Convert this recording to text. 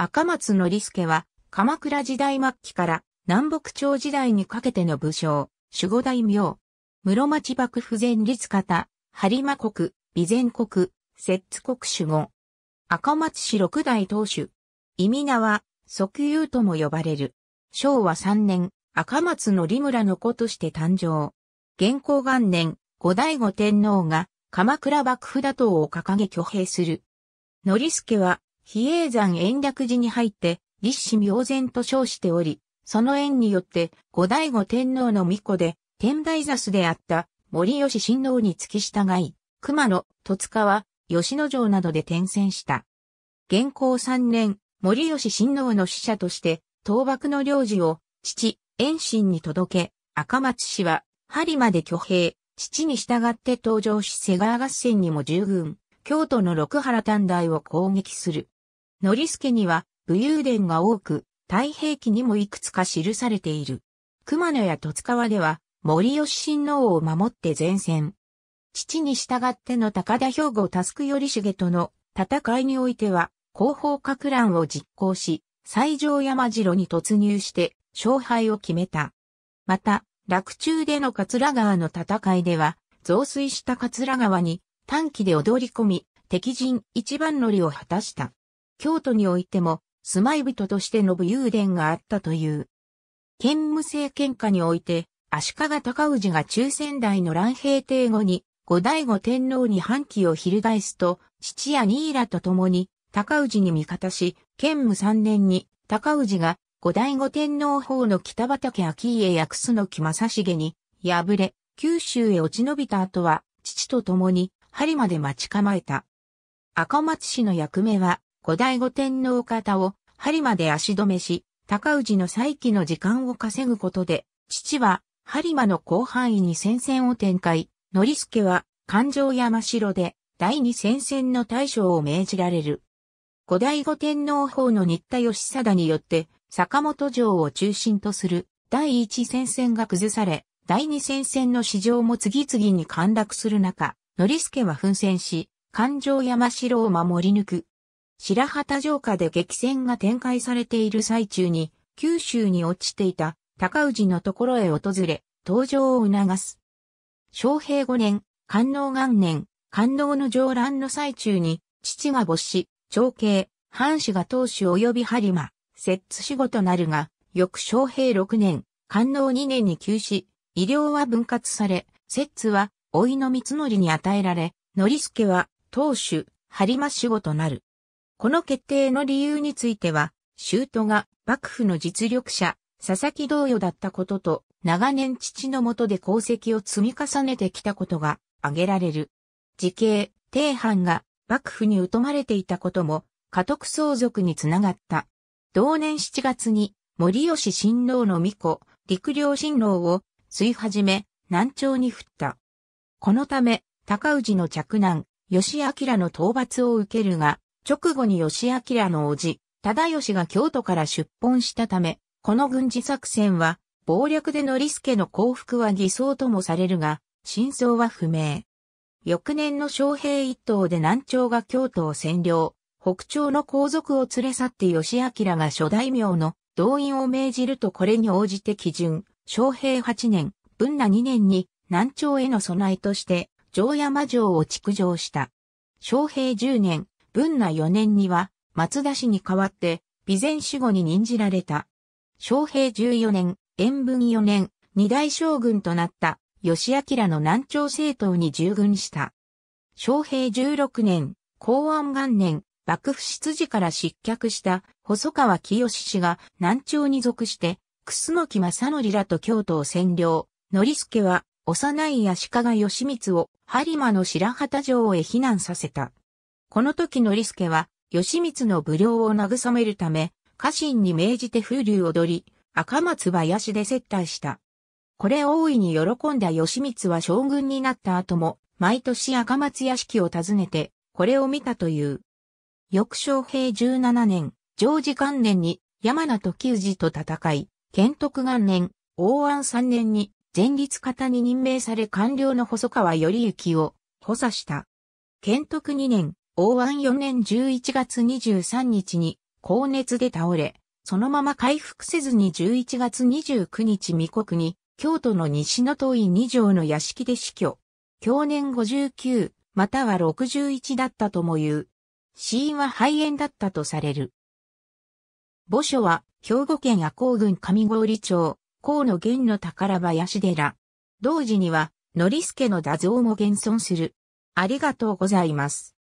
赤松則助は、鎌倉時代末期から南北朝時代にかけての武将、守護大名。室町幕府前立方、播磨国、備前国、摂津国守護。赤松氏六代当主。意味名は、即友とも呼ばれる。昭和3年、赤松の村の子として誕生。元寇元年、後醍醐天皇が、鎌倉幕府打倒を掲げ挙兵する。則助は、比叡山延暦寺に入って、立志明然と称しており、その縁によって、後醍醐天皇の御子で、天台座主であった森吉親王に付き従い、熊野、戸塚は、吉野城などで転戦した。元行三年、森吉親王の使者として、倒幕の領事を、父、遠心に届け、赤松氏は、針まで挙兵、父に従って登場し瀬川合戦にも従軍、京都の六原短大を攻撃する。ノリスケには武勇伝が多く、太平記にもいくつか記されている。熊野や戸塚川では森吉親王を守って前線。父に従っての高田兵庫り頼重との戦いにおいては、後方格乱を実行し、西条山城に突入して勝敗を決めた。また、落中での桂川の戦いでは、増水した桂川に短期で踊り込み、敵陣一番乗りを果たした。京都においても、住まい人としての武勇伝があったという。建武政権下において、足利尊氏が中仙台の乱平定後に、後醍醐天皇に反旗を翻すと、父や新らと共に、尊氏に味方し、建武三年に、尊氏が、後醍醐天皇法の北畠明家や楠木正成に、敗れ、九州へ落ち延びた後は、父と共に、針まで待ち構えた。赤松氏の役目は、後醍醐天皇方を針まで足止めし、高氏の再起の時間を稼ぐことで、父は針馬の広範囲に戦線を展開、ノリスケは環状山城で第二戦線の大将を命じられる。後醍醐天皇法の新田義貞によって、坂本城を中心とする第一戦線が崩され、第二戦線の市場も次々に陥落する中、ノリスケは奮戦し、環状山城を守り抜く。白旗城下で激戦が展開されている最中に、九州に落ちていた高氏のところへ訪れ、登場を促す。昌平五年、官能元年、官能の上乱の最中に、父が没死、長兄、藩士が当主及び播磨、摂津仕事なるが、翌昌平六年、官能二年に休止、医療は分割され、摂津は、老いの三則に与えられ、則助は、当主、播磨仕事なる。この決定の理由については、シ都が幕府の実力者、佐々木同様だったことと、長年父の下で功績を積み重ねてきたことが挙げられる。時系、定藩が幕府に疎まれていたことも、家督相続につながった。同年7月に、森吉親王の御子、陸良親王を、吸い始め、南朝に降った。このため、高氏の嫡男、吉明の討伐を受けるが、直後に義明の叔父、忠義が京都から出奔したため、この軍事作戦は、謀略でのリスケの降伏は偽装ともされるが、真相は不明。翌年の昌平一党で南朝が京都を占領、北朝の皇族を連れ去って義明が諸大名の動員を命じるとこれに応じて基準、昌平8年、文那2年に南朝への備えとして、城山城を築城した。昌平10年、文那4年には、松田氏に代わって、備前守護に任じられた。昌平14年、延文4年、二大将軍となった、義明の南朝政党に従軍した。昌平16年、公安元年、幕府執事から失脚した細川清氏が南朝に属して、楠木正則らと京都を占領。則助は幼い足利義満を播磨の白旗城へ避難させた。この時のリスケは、義満の武量を慰めるため、家臣に命じて風流を踊り、赤松林で接待した。これ大いに喜んだ義満は将軍になった後も、毎年赤松屋敷を訪ねて、これを見たという。翌昭平17年、常時元年に山名と久寺と戦い、建徳元年、王安3年に前立方に任命され官僚の細川頼之を補佐した。建徳2年、王安4年11月23日に高熱で倒れ、そのまま回復せずに11月29日未国に、京都の西の東院二条の屋敷で死去。享年59、または61だったとも言う。死因は肺炎だったとされる。墓所は、兵庫県赤公郡上郡町、河野源の宝林寺。同時には、ノリスケの打像も現存する。ありがとうございます。